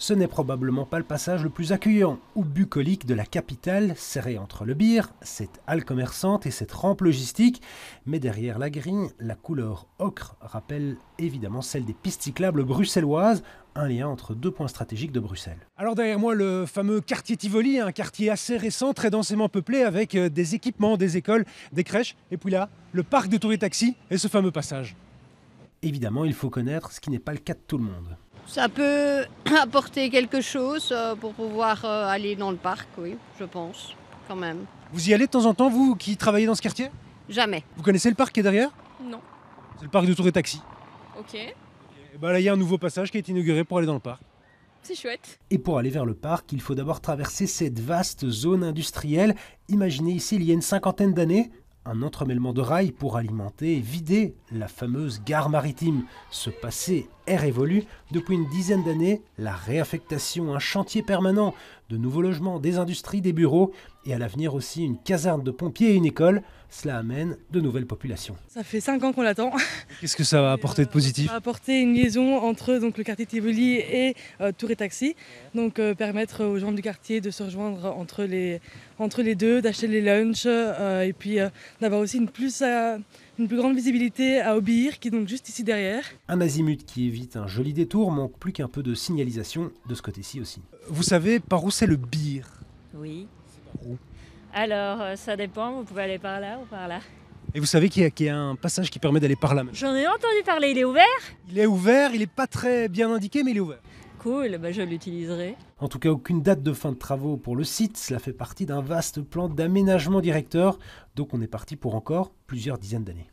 Ce n'est probablement pas le passage le plus accueillant ou bucolique de la capitale, serré entre le bir, cette halle commerçante et cette rampe logistique, mais derrière la grille, la couleur ocre rappelle évidemment celle des pistes cyclables bruxelloises, un lien entre deux points stratégiques de Bruxelles. Alors derrière moi, le fameux quartier Tivoli, un quartier assez récent, très densément peuplé, avec euh, des équipements, des écoles, des crèches, et puis là, le parc de tour taxi et ce fameux passage. Évidemment, il faut connaître ce qui n'est pas le cas de tout le monde. Ça peut apporter quelque chose euh, pour pouvoir euh, aller dans le parc, oui, je pense, quand même. Vous y allez de temps en temps, vous qui travaillez dans ce quartier Jamais. Vous connaissez le parc qui est derrière Non. C'est le parc du Tour et Taxi. Ok. Et ben là, il y a un nouveau passage qui a été inauguré pour aller dans le parc. C'est chouette. Et pour aller vers le parc, il faut d'abord traverser cette vaste zone industrielle. Imaginez ici, il y a une cinquantaine d'années, un entremêlement de rails pour alimenter et vider la fameuse gare maritime. Ce passé est révolu. Depuis une dizaine d'années, la réaffectation, un chantier permanent, de nouveaux logements, des industries, des bureaux, et à l'avenir aussi une caserne de pompiers et une école, cela amène de nouvelles populations. Ça fait cinq ans qu'on l'attend. Qu'est-ce que ça va apporter de positif Ça va apporter une liaison entre donc, le quartier Tivoli et euh, Tour et Taxi, donc euh, permettre aux gens du quartier de se rejoindre entre les, entre les deux, d'acheter les lunchs euh, et puis d'avoir aussi une plus, euh, une plus grande visibilité à Obir, qui est donc juste ici derrière. Un azimut qui évite un joli détour, manque plus qu'un peu de signalisation de ce côté-ci aussi. Vous savez par où c'est le Bir Oui. Alors, euh, ça dépend, vous pouvez aller par là ou par là. Et vous savez qu'il y, y, a un passage qui permet d'aller par là même J'en ai entendu parler, il est ouvert Il est ouvert, il n'est pas très bien indiqué, mais il est ouvert là-bas, je l'utiliserai. En tout cas, aucune date de fin de travaux pour le site. Cela fait partie d'un vaste plan d'aménagement directeur. Donc on est parti pour encore plusieurs dizaines d'années.